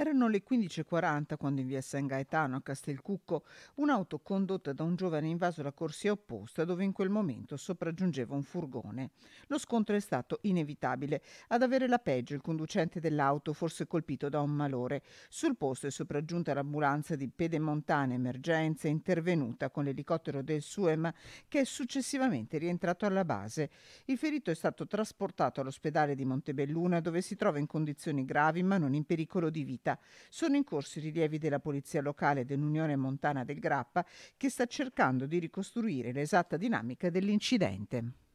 Erano le 15.40 quando in via San Gaetano a Castelcucco un'auto condotta da un giovane ha invaso la corsia opposta dove in quel momento sopraggiungeva un furgone. Lo scontro è stato inevitabile. Ad avere la peggio il conducente dell'auto, forse colpito da un malore. Sul posto è sopraggiunta l'ambulanza di Pedemontana Emergenza intervenuta con l'elicottero del SUEM che è successivamente rientrato alla base. Il ferito è stato trasportato all'ospedale di Montebelluna dove si trova in condizioni gravi ma non in pericolo di vita vita. Sono in corso i rilievi della Polizia Locale dell'Unione Montana del Grappa che sta cercando di ricostruire l'esatta dinamica dell'incidente.